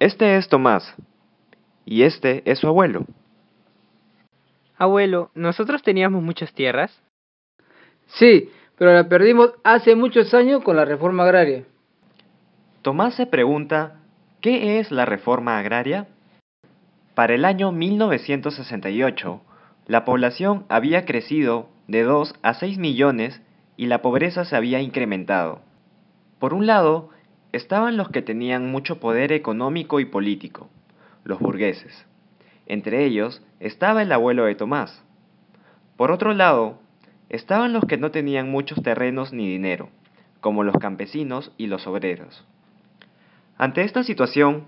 Este es Tomás, y este es su abuelo. Abuelo, ¿nosotros teníamos muchas tierras? Sí, pero la perdimos hace muchos años con la reforma agraria. Tomás se pregunta, ¿qué es la reforma agraria? Para el año 1968, la población había crecido de 2 a 6 millones y la pobreza se había incrementado. Por un lado, Estaban los que tenían mucho poder económico y político, los burgueses. Entre ellos estaba el abuelo de Tomás. Por otro lado, estaban los que no tenían muchos terrenos ni dinero, como los campesinos y los obreros. Ante esta situación,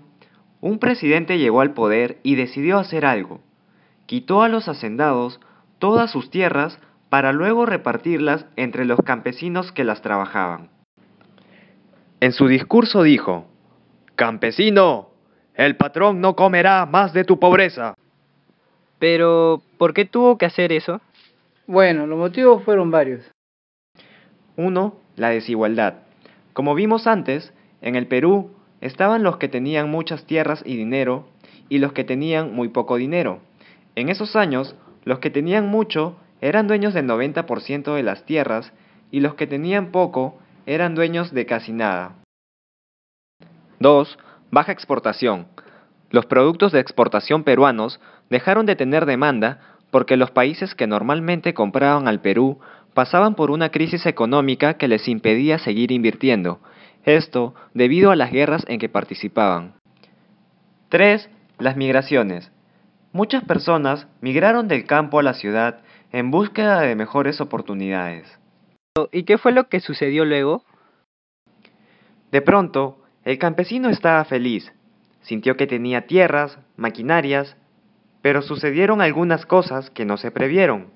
un presidente llegó al poder y decidió hacer algo. Quitó a los hacendados todas sus tierras para luego repartirlas entre los campesinos que las trabajaban. En su discurso dijo, Campesino, el patrón no comerá más de tu pobreza. Pero, ¿por qué tuvo que hacer eso? Bueno, los motivos fueron varios. Uno, la desigualdad. Como vimos antes, en el Perú estaban los que tenían muchas tierras y dinero y los que tenían muy poco dinero. En esos años, los que tenían mucho eran dueños del 90% de las tierras y los que tenían poco eran dueños de casi nada. 2. Baja exportación. Los productos de exportación peruanos dejaron de tener demanda porque los países que normalmente compraban al Perú pasaban por una crisis económica que les impedía seguir invirtiendo, esto debido a las guerras en que participaban. 3. Las migraciones. Muchas personas migraron del campo a la ciudad en búsqueda de mejores oportunidades. ¿Y qué fue lo que sucedió luego? De pronto, el campesino estaba feliz. Sintió que tenía tierras, maquinarias, pero sucedieron algunas cosas que no se previeron.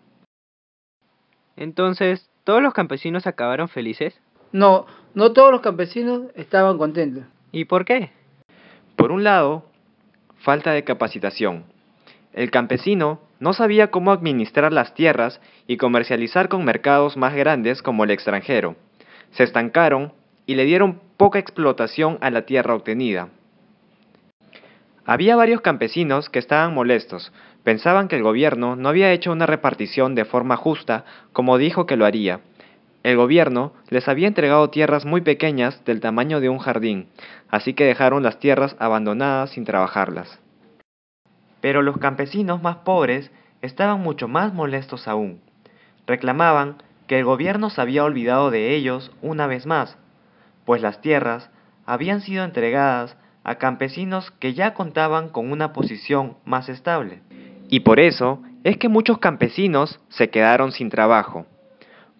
Entonces, ¿todos los campesinos acabaron felices? No, no todos los campesinos estaban contentos. ¿Y por qué? Por un lado, falta de capacitación. El campesino no sabía cómo administrar las tierras y comercializar con mercados más grandes como el extranjero. Se estancaron y le dieron poca explotación a la tierra obtenida. Había varios campesinos que estaban molestos, pensaban que el gobierno no había hecho una repartición de forma justa como dijo que lo haría. El gobierno les había entregado tierras muy pequeñas del tamaño de un jardín, así que dejaron las tierras abandonadas sin trabajarlas. Pero los campesinos más pobres estaban mucho más molestos aún. Reclamaban que el gobierno se había olvidado de ellos una vez más, pues las tierras habían sido entregadas a campesinos que ya contaban con una posición más estable. Y por eso es que muchos campesinos se quedaron sin trabajo.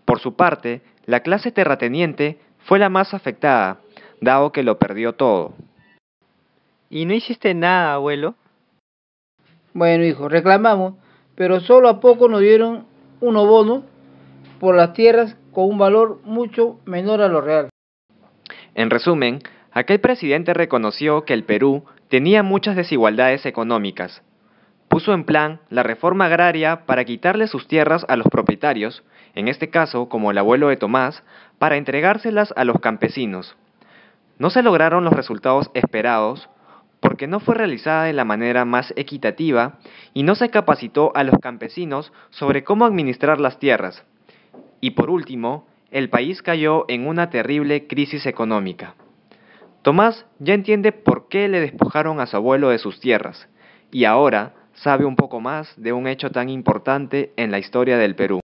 Por su parte, la clase terrateniente fue la más afectada, dado que lo perdió todo. ¿Y no hiciste nada, abuelo? Bueno, hijo, reclamamos, pero solo a poco nos dieron un bono por las tierras con un valor mucho menor a lo real. En resumen, aquel presidente reconoció que el Perú tenía muchas desigualdades económicas. Puso en plan la reforma agraria para quitarle sus tierras a los propietarios, en este caso como el abuelo de Tomás, para entregárselas a los campesinos. No se lograron los resultados esperados, porque no fue realizada de la manera más equitativa y no se capacitó a los campesinos sobre cómo administrar las tierras. Y por último, el país cayó en una terrible crisis económica. Tomás ya entiende por qué le despojaron a su abuelo de sus tierras, y ahora sabe un poco más de un hecho tan importante en la historia del Perú.